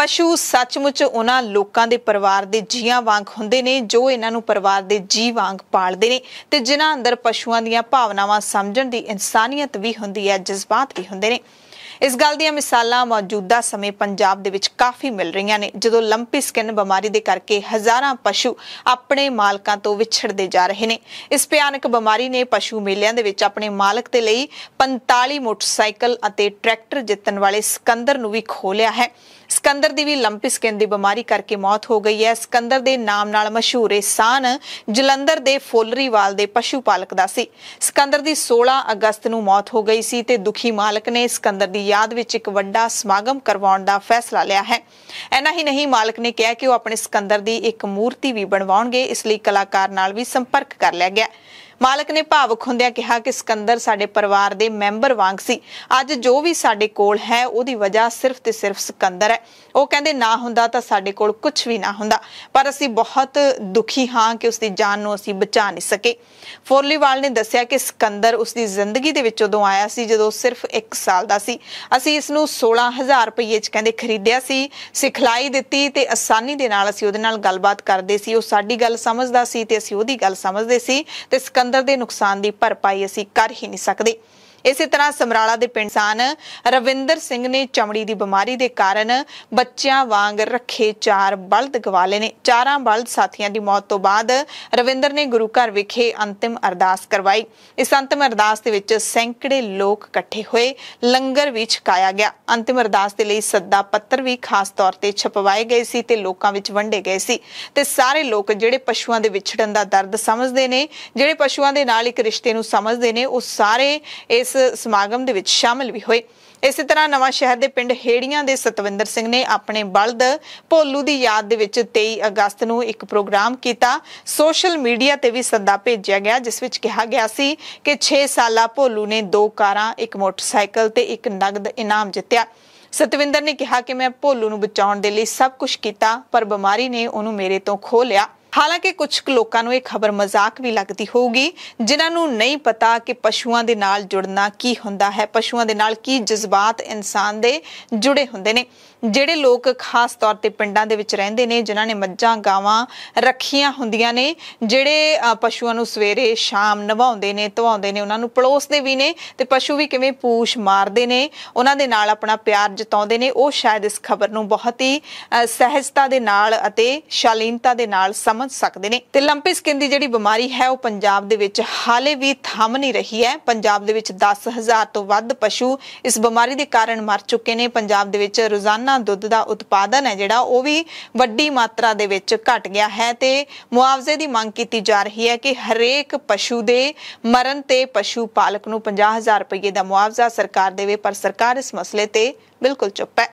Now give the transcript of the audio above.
ਪਸ਼ੂ ਸੱਚਮੁੱਚ ਉਹਨਾਂ ਲੋਕਾਂ ਦੇ ਪਰਿਵਾਰ ਦੇ ਜੀਆਂ ਵਾਂਗ ਹੁੰਦੇ ਨੇ ਜੋ ਇਹਨਾਂ ਨੂੰ ਪਰਿਵਾਰ ਦੇ ਜੀ ਵਾਂਗ ਪਾਲਦੇ ਨੇ ਤੇ ਜਿਨ੍ਹਾਂ ਅੰਦਰ ਪਸ਼ੂਆਂ ਦੀਆਂ ਭਾਵਨਾਵਾਂ ਸਮਝਣ ਦੀ ਇਨਸਾਨੀਅਤ ਵੀ ਹੁੰਦੀ ਹੈ ਜਜ਼ਬਾਤ ਵੀ ਹੁੰਦੇ ਨੇ ਇਸ ਗੱਲ ਦੀਆਂ ਮਿਸਾਲਾਂ ਮੌਜੂਦਾ ਸਮੇਂ ਪੰਜਾਬ ਦੇ ਵਿੱਚ ਕਾਫੀ ਮਿਲ ਰਹੀਆਂ ਨੇ ਜਦੋਂ ਲੰਪੀ ਸਕਿਨ ਬਿਮਾਰੀ ਦੇ ਕਰਕੇ ਹਜ਼ਾਰਾਂ ਪਸ਼ੂ ਆਪਣੇ ਮਾਲਕਾਂ ਤੋਂ ਵਿਛੜਦੇ ਜਾ ਰਹੇ ਨੇ ਇਸ ਭਿਆਨਕ ਬਿਮਾਰੀ ਨੇ ਪਸ਼ੂ ਮੇਲਿਆਂ ਦੇ ਵਿੱਚ ਆਪਣੇ ਮਾਲਕ ਦੇ ਲਈ 45 ਮੋਟਰਸਾਈਕਲ ਅਤੇ ਟਰੈਕਟਰ ਜਿੱਤਣ ਵਾਲੇ ਸਕੰਦਰ ਨੂੰ ਵੀ ਖੋਲਿਆ ਹੈ ਸਿਕੰਦਰ ਦੀ ਵੀ ਲੰਪੀ ਸਕਿਨ ਦੀ ਬਿਮਾਰੀ ਕਰਕੇ ਮੌਤ ਹੋ ਗਈ ਹੈ ਸਿਕੰਦਰ ਦੇ ਨਾਮ ਨਾਲ ਮਸ਼ਹੂਰ ਇਨਸਾਨ ਜਲੰਧਰ ਦੇ ਫੋਲਰੀਵਾਲ ਦੇ ਪਸ਼ੂ ਪਾਲਕ ਦਾ ਸੀ ਸਿਕੰਦਰ ਦੀ 16 ਅਗਸਤ ਨੂੰ ਮੌਤ ਹੋ ਗਈ ਸੀ ਤੇ ਦੁਖੀ ਮਾਲਕ ਨੇ ਸਿਕੰਦਰ ਦੀ ਯਾਦ ਵਿੱਚ ਇੱਕ ਵੱਡਾ ਸਮਾਗਮ ਕਰਵਾਉਣ ਦਾ ਫੈਸਲਾ ਲਿਆ ਹੈ ਐਨਾ ਹੀ ਨਹੀਂ ਮਾਲਕ ਨੇ ਕਿਹਾ ਕਿ ਉਹ ਆਪਣੇ ਸਿਕੰਦਰ ਦੀ ਇੱਕ ਮੂਰਤੀ ਵੀ ਬਣਵਾਉਣਗੇ ਇਸ ਲਈ ਕਲਾਕਾਰ ਨਾਲ ਵੀ ਸੰਪਰਕ ਕਰ ਲਿਆ ਗਿਆ ਮਾਲਕ ਨੇ ਭਾਵਕ ਹੁੰਦਿਆਂ ਕਿਹਾ ਕਿ ਸਿਕੰਦਰ ਸਾਡੇ ਪਰਿਵਾਰ ਦੇ ਮੈਂਬਰ ਵਾਂਗ ਸੀ ਅੱਜ ਜੋ ਵੀ ਸਾਡੇ ਕੋਲ ਹੈ ਉਹਦੀ ਵਜ੍ਹਾ ਸਿਰਫ ਤੇ ਸਿਰਫ ਸਿਕੰਦਰ ਹੈ ਉਹ ਕਹਿੰਦੇ ਨਾ ਹੁੰਦਾ ਤਾਂ ਸਾਡੇ ਕੋਲ ਕੁਝ ਵੀ ਨਾ ਹੁੰਦਾ ਪਰ ਅਸੀਂ ਬਹੁਤ ਦੁਖੀ ਹਾਂ ਕਿ ਉਸ ਦੀ ਜਾਨ ਨੂੰ ਅਸੀਂ ਬਚਾ ਨਹੀਂ ਸਕੇ ਫੋਰਲੀਵਾਲ ਨੇ ਦੱਸਿਆ ਕਿ ਸਿਕੰਦਰ ਉਸ ਦੀ ਜ਼ਿੰਦਗੀ ਦੇ ਵਿੱਚ ਉਦੋਂ ਆਇਆ ਸੀ ਜਦੋਂ ਸਿਰਫ 1 ਸਾਲ ਦਾ ਸੀ ਅਸੀਂ ਇਸ ਨੂੰ 16000 ਰੁਪਏ 'ਚ ਕਹਿੰਦੇ ਖਰੀਦਿਆ ਸੀ ਸਿਖਲਾਈ ਦਿੱਤੀ ਤੇ ਆਸਾਨੀ ਦੇ ਨਾਲ ਅਸੀਂ ਉਹਦੇ ਨਾਲ ਗੱਲਬਾਤ ਕਰਦੇ ਸੀ ਉਹ ਸਾਡੀ ਗੱਲ ਸਮਝਦਾ ਸੀ ਤੇ ਅਸੀਂ ਉਹਦੀ ਗੱਲ ਸਮਝਦੇ ਸੀ ਤੇ ਸਿਕੰਦਰ ਸਮੁੰਦਰ ਦੇ ਨੁਕਸਾਨ ਦੀ ਭਰਪਾਈ ਅਸੀਂ ਕਰ ਹੀ ਨਹੀਂ ਸਕਦੇ ਇਸੇ ਤਰ੍ਹਾਂ ਸਮਰਾਲਾ ਦੇ ਪਿੰਡ ਸਾਨ ਰਵਿੰਦਰ ਸਿੰਘ ਨੇ ਚਮੜੀ ਦੀ ਬਿਮਾਰੀ ਦੇ ਕਾਰਨ ਬੱਚਿਆਂ ਵਾਂਗ ਰੱਖੇ ਚਾਰ ਬਲਦ ਗਵਾਲੇ ਨੇ ਚਾਰਾਂ ਬਲਦ ਸਾਥੀਆਂ ਦੀ ਮੌਤ ਤੋਂ ਬਾਅਦ ਰਵਿੰਦਰ ਨੇ ਗੁਰੂ ਘਰ ਵਿਖੇ ਅੰਤਿਮ ਅਰਦਾਸ ਕਰਵਾਈ ਇਸ ਅੰਤਿਮ ਅਰਦਾਸ ਦੇ ਵਿੱਚ ਸੈਂਕੜੇ ਲੋਕ ਇਕੱਠੇ ਹੋਏ ਲੰਗਰ ਵੀ ਛਕਾਇਆ ਗਿਆ ਅੰਤਿਮ ਅਰਦਾਸ ਦੇ ਲਈ ਸੱਦਾ ਪੱਤਰ ਵੀ ਖਾਸ ਤੌਰ ਤੇ ਛਪਵਾਏ ਗਏ ਸੀ ਤੇ ਲੋਕਾਂ ਵਿੱਚ ਵੰਡੇ ਗਏ ਸੀ ਤੇ ਸਾਰੇ ਲੋਕ ਜਿਹੜੇ ਪਸ਼ੂਆਂ ਦੇ ਵਿਛੜਨ ਦਾ ਦਰਦ ਸਮਝਦੇ ਨੇ ਜਿਹੜੇ ਪਸ਼ੂਆਂ ਦੇ ਨਾਲ ਇੱਕ ਰਿਸ਼ਤੇ ਨੂੰ ਸਮਝਦੇ ਨੇ ਉਹ ਸਾਰੇ ਇਸ ਇਸ ਸਮਾਗਮ ਦੇ ਵਿੱਚ ਸ਼ਾਮਲ ਵੀ ਹੋਏ ਇਸੇ ਤਰ੍ਹਾਂ ਨਵਾਂ ਸ਼ਹਿਰ ਦੇ ਪਿੰਡ ਹੇੜੀਆਂ ਦੇ ਸਤਵਿੰਦਰ ਸਿੰਘ ਨੇ ਆਪਣੇ ਬਲਦ ਭੋਲੂ ਦੀ ਯਾਦ ਦੇ ਵਿੱਚ 23 ਅਗਸਤ ਨੂੰ ਇੱਕ ਪ੍ਰੋਗਰਾਮ ਕੀਤਾ ਸੋਸ਼ਲ ਮੀਡੀਆ ਤੇ ਵੀ ਸੰਦਾ ਭੇਜਿਆ ਗਿਆ ਜਿਸ ਵਿੱਚ ਕਿਹਾ ਗਿਆ ਸੀ ਕਿ 6 ਸਾਲਾ ਭੋਲੂ ਨੇ ਦੋ ਕਾਰਾਂ ਇੱਕ ਮੋਟਰਸਾਈਕਲ ਤੇ ਇੱਕ ਨਗਦ ਇਨਾਮ ਜਿੱਤਿਆ ਸਤਵਿੰਦਰ ਨੇ ਕਿਹਾ ਕਿ ਮੈਂ ਭੋਲੂ ਨੂੰ ਬਚਾਉਣ ਦੇ ਲਈ ਸਭ ਕੁਝ ਕੀਤਾ ਪਰ ਬਿਮਾਰੀ ਨੇ ਉਹਨੂੰ ਮੇਰੇ ਤੋਂ ਖੋਹ ਲਿਆ ਹਾਲਾਂਕਿ ਕੁਝ ਲੋਕਾਂ ਨੂੰ ਇਹ ਖਬਰ ਮਜ਼ਾਕ ਵੀ ਲੱਗਦੀ ਹੋਊਗੀ ਜਿਨ੍ਹਾਂ ਨੂੰ ਨਹੀਂ ਪਤਾ ਕਿ ਪਸ਼ੂਆਂ ਦੇ ਨਾਲ ਜੁੜਨਾ ਕੀ ਹੁੰਦਾ ਹੈ ਪਸ਼ੂਆਂ ਦੇ ਨਾਲ ਕੀ ਜਜ਼ਬਾਤ ਇਨਸਾਨ ਦੇ ਜੁੜੇ ਹੁੰਦੇ ਨੇ ਜਿਹੜੇ ਲੋਕ ਖਾਸ ਤੌਰ ਤੇ ਪਿੰਡਾਂ ਦੇ ਵਿੱਚ ਰਹਿੰਦੇ ਨੇ ਜਿਨ੍ਹਾਂ ਨੇ ਮੱਝਾਂ ਗਾਵਾਂ ਰੱਖੀਆਂ ਹੁੰਦੀਆਂ ਨੇ ਜਿਹੜੇ ਪਸ਼ੂਆਂ ਨੂੰ ਸਵੇਰੇ ਸ਼ਾਮ ਨਵਾਉਂਦੇ ਨੇ ਧਵਾਉਂਦੇ ਨੇ ਉਹਨਾਂ ਨੂੰ ਪਲੋਸਦੇ ਵੀ ਨੇ ਤੇ ਪਸ਼ੂ ਵੀ ਕਿਵੇਂ ਪੂਛ ਮਾਰਦੇ ਨੇ ਉਹਨਾਂ ਦੇ ਨਾਲ ਆਪਣਾ ਪਿਆਰ ਜਤਾਉਂਦੇ ਨੇ ਉਹ ਸ਼ਾਇਦ ਇਸ ਖਬਰ ਨੂੰ ਬਹੁਤ ਹੀ ਸਹਿਜਤਾ ਦੇ ਨਾਲ ਅਤੇ ਸ਼ਾਲੀਨਤਾ ਦੇ ਨਾਲ ਸਮ ਸਮਝ ਸਕਦੇ ਨੇ ਤੇ ਲੰਪੀ ਸਕਿਨ ਦੀ ਜਿਹੜੀ ਬਿਮਾਰੀ ਹੈ ਉਹ ਪੰਜਾਬ ਦੇ ਵਿੱਚ ਹਾਲੇ ਵੀ ਥੰਮ ਨਹੀਂ ਰਹੀ ਹੈ ਪੰਜਾਬ ਦੇ ਵਿੱਚ 10000 ਤੋਂ ਵੱਧ ਪਸ਼ੂ ਇਸ ਬਿਮਾਰੀ ਦੇ ਕਾਰਨ ਮਰ ਚੁੱਕੇ ਨੇ ਪੰਜਾਬ ਦੇ ਵਿੱਚ ਰੋਜ਼ਾਨਾ ਦੁੱਧ ਦਾ ਉਤਪਾਦਨ ਹੈ ਜਿਹੜਾ ਉਹ ਵੀ ਵੱਡੀ ਮਾਤਰਾ ਦੇ ਵਿੱਚ ਘਟ ਗਿਆ ਹੈ ਤੇ ਮੁਆਵਜ਼ੇ ਦੀ ਮੰਗ ਕੀਤੀ ਜਾ ਰਹੀ ਹੈ ਕਿ ਹਰੇਕ ਪਸ਼ੂ ਦੇ ਮਰਨ ਤੇ ਪਸ਼ੂ ਪਾਲਕ ਨੂੰ 50000 ਰੁਪਏ ਦਾ ਮੁਆਵਜ਼ਾ ਸਰਕਾਰ ਦੇਵੇ ਪਰ ਸਰਕਾਰ ਇਸ ਮਸਲੇ ਤੇ ਬਿਲਕੁਲ ਚੁੱਪ ਹੈ